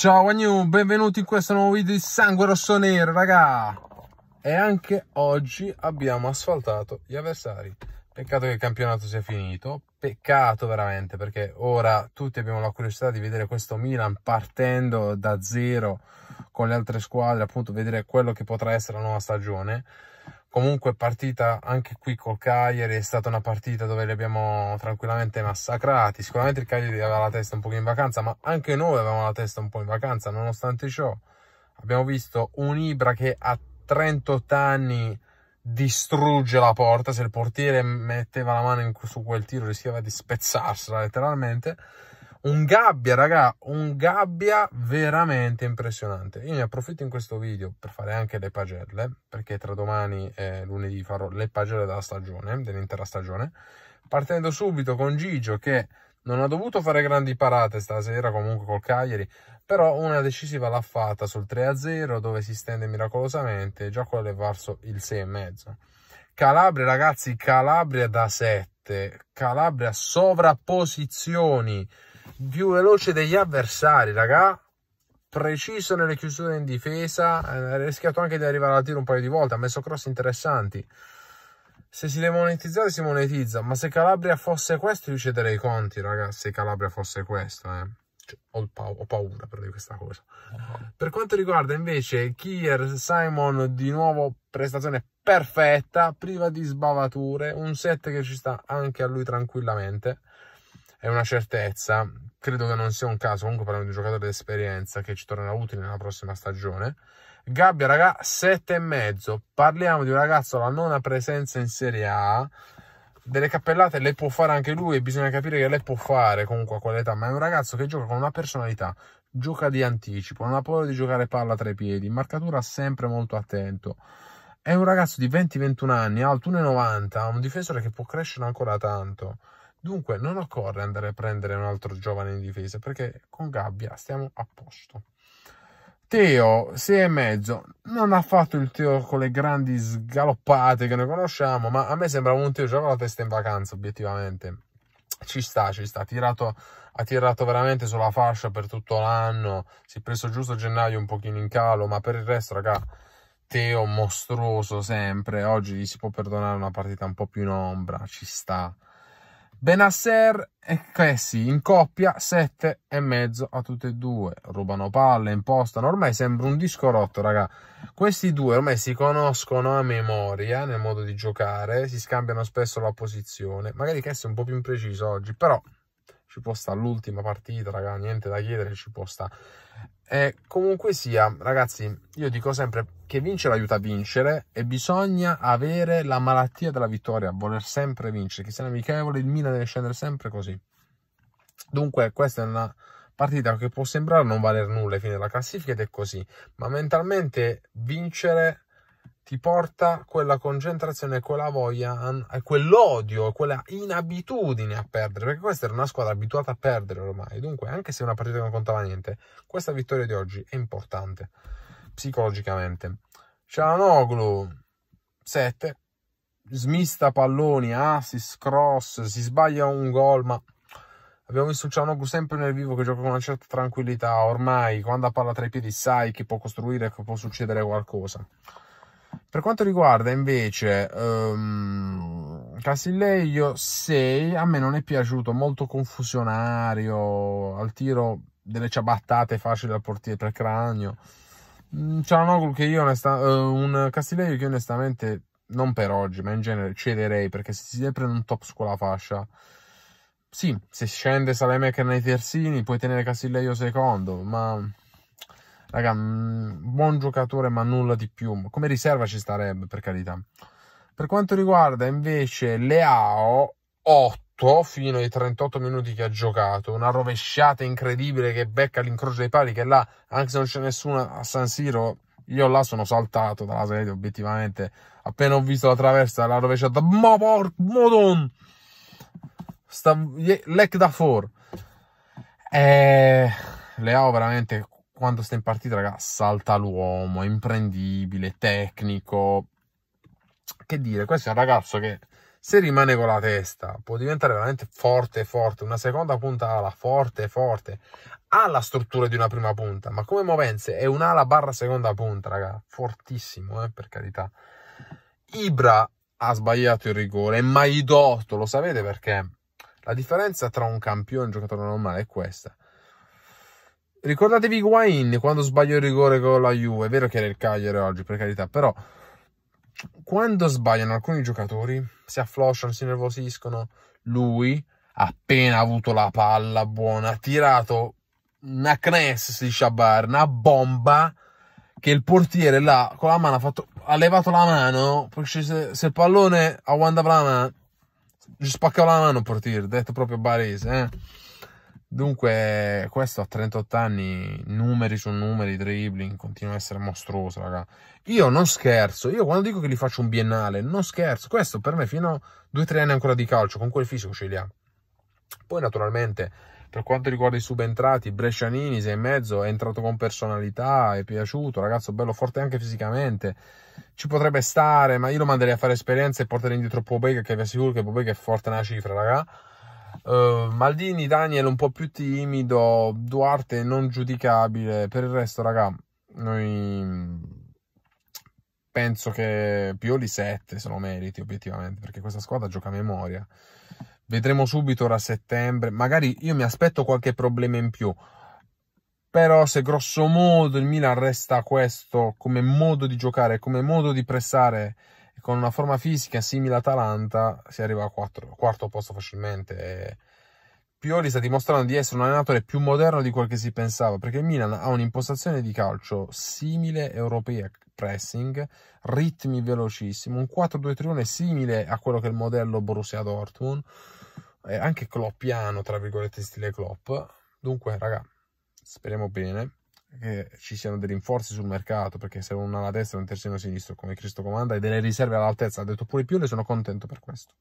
Ciao Agnew, benvenuti in questo nuovo video di Sangue Rosso Nero, raga! E anche oggi abbiamo asfaltato gli avversari. Peccato che il campionato sia finito, peccato veramente, perché ora tutti abbiamo la curiosità di vedere questo Milan partendo da zero con le altre squadre, appunto vedere quello che potrà essere la nuova stagione comunque partita anche qui col Cagliari è stata una partita dove li abbiamo tranquillamente massacrati sicuramente il Cagliari aveva la testa un po' in vacanza ma anche noi avevamo la testa un po' in vacanza nonostante ciò abbiamo visto un Ibra che a 38 anni distrugge la porta se il portiere metteva la mano in, su quel tiro rischiava di spezzarsela letteralmente un gabbia, raga, un gabbia veramente impressionante. Io ne approfitto in questo video per fare anche le pagelle, perché tra domani e lunedì farò le pagelle della stagione, dell'intera stagione, partendo subito con Gigio che non ha dovuto fare grandi parate stasera comunque col Cagliari, però una decisiva l'ha fatta sul 3-0 dove si stende miracolosamente, già quello è varso il 6,5. Calabria ragazzi, Calabria da 7, Calabria sovrapposizioni, più veloce degli avversari, raga. Preciso nelle chiusure in difesa, eh, ha rischiato anche di arrivare al tiro un paio di volte, ha messo cross interessanti. Se si deve monetizzare si monetizza, ma se Calabria fosse questo io cederei i conti, raga, se Calabria fosse questo, eh. Cioè, ho, pa ho, paura per questa cosa. Per quanto riguarda invece Kier Simon, di nuovo prestazione perfetta, priva di sbavature, un set che ci sta anche a lui tranquillamente è una certezza credo che non sia un caso, comunque parliamo di un giocatore d'esperienza che ci tornerà utile nella prossima stagione. Gabbia, raga, mezzo. Parliamo di un ragazzo alla nona presenza in Serie A. Delle cappellate le può fare anche lui bisogna capire che le può fare comunque a quell'età, ma è un ragazzo che gioca con una personalità, gioca di anticipo, non ha paura di giocare palla tra i piedi, marcatura sempre molto attento. È un ragazzo di 20-21 anni, alto 1,90, un difensore che può crescere ancora tanto Dunque non occorre andare a prendere un altro giovane in difesa perché con Gabbia stiamo a posto. Teo 6 e mezzo non ha fatto il Teo con le grandi sgaloppate che noi conosciamo, ma a me sembrava un Teo già con la testa in vacanza, obiettivamente. Ci sta, ci sta, ha tirato, ha tirato veramente sulla fascia per tutto l'anno, si è preso giusto gennaio un pochino in calo, ma per il resto, raga, Teo mostruoso sempre, oggi gli si può perdonare una partita un po' più in ombra, ci sta. Benasser e Cassi in coppia e mezzo a tutte e due. Rubano palle, impostano. Ormai sembra un disco rotto, raga. Questi due ormai si conoscono a memoria nel modo di giocare. Si scambiano spesso la posizione. Magari Cassi è un po' più impreciso oggi, però ci può stare l'ultima partita, raga, niente da chiedere, ci può stare. E comunque sia, ragazzi, io dico sempre che vincere aiuta a vincere e bisogna avere la malattia della vittoria, voler sempre vincere. Chi sia amichevole, il Milan deve scendere sempre così. Dunque, questa è una partita che può sembrare non valer nulla fine della classifica ed è così, ma mentalmente vincere ti porta quella concentrazione, quella voglia, quell'odio, quella inabitudine a perdere, perché questa era una squadra abituata a perdere ormai, dunque anche se una partita non contava niente, questa vittoria di oggi è importante psicologicamente. Cianoglu, 7, smista palloni, assist, cross, si sbaglia un gol, ma abbiamo visto Cianoglu sempre nel vivo che gioca con una certa tranquillità, ormai quando ha palla tra i piedi sai che può costruire, che può succedere qualcosa. Per quanto riguarda invece um, ehm, Casilleio 6, a me non è piaciuto, molto confusionario, al tiro delle ciabattate facili al portiere per cranio. Mm, c'è un, che io onesta- eh, un Castiglierio che onestamente, non per oggi, ma in genere cederei perché se si deve prendere un top con fascia, sì, se scende Salemaker nei terzini puoi tenere Castiglierio secondo, ma raga, mm, buon giocatore ma nulla di più. Come riserva ci starebbe, per carità. Per quanto riguarda invece Leao, 8 fino ai 38 minuti che ha giocato, una rovesciata incredibile che becca l'incrocio dei pali, che là, anche se non c'è nessuno a San Siro, io là sono saltato dalla sedia, obiettivamente, appena ho visto la traversa, la rovesciata, ma porco, modon! Sta, lec da for. Eh, Leao veramente quando sta in partita, raga, salta l'uomo, è imprendibile, tecnico. Che dire, questo è un ragazzo che se rimane con la testa può diventare veramente forte forte una seconda punta ala forte forte ha la struttura di una prima punta ma come movenze è un'ala barra seconda punta raga fortissimo eh, per carità Ibra ha sbagliato il rigore è mai dotto lo sapete perché la differenza tra un campione e un giocatore normale è questa Ricordatevi Guain quando sbaglio il rigore con la Juve, è vero che era il Cagliari oggi per carità, però quando sbagliano alcuni giocatori si afflosciano, si nervosiscono, lui appena avuto la palla buona, ha tirato una Knes si Shabar, una bomba che il portiere là con la mano ha, fatto, ha levato la mano, se, se, il pallone aguantava la mano, gli spaccava la mano il portiere, detto proprio barese, eh. Dunque, questo a 38 anni, numeri su numeri, dribbling, continua a essere mostruoso, raga. Io non scherzo, io quando dico che gli faccio un biennale, non scherzo. Questo per me fino a 2-3 anni ancora di calcio, con quel fisico ce li ha. Poi, naturalmente, per quanto riguarda i subentrati, Brescianini, sei in mezzo, è entrato con personalità, è piaciuto, ragazzo bello forte anche fisicamente. Ci potrebbe stare, ma io lo manderei a fare esperienze e porterei indietro Pobega, che vi assicuro che Pobega è forte nella cifra, raga Uh, Maldini Daniel un po' più timido, Duarte non giudicabile, per il resto raga, noi mm, penso che Pioli 7 se lo meriti obiettivamente, perché questa squadra gioca a memoria. Vedremo subito ora a settembre, magari io mi aspetto qualche problema in più, però se grosso modo il Milan resta questo come modo di giocare, come modo di pressare con una forma fisica simile a Atalanta si arriva al quarto posto facilmente. E Pioli sta dimostrando di essere un allenatore più moderno di quel che si pensava, perché Milan ha un'impostazione di calcio simile europea pressing, ritmi velocissimi, un 4-2-3-1 simile a quello che è il modello Borussia Dortmund, anche cloppiano, tra virgolette, stile Klopp. Dunque, raga, speriamo bene che ci siano dei rinforzi sul mercato perché serve un ala destra e un terzino a sinistra come Cristo comanda e delle riserve all'altezza ha detto pure più ne sono contento per questo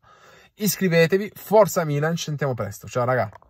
iscrivetevi forza Milan ci sentiamo presto ciao ragazzi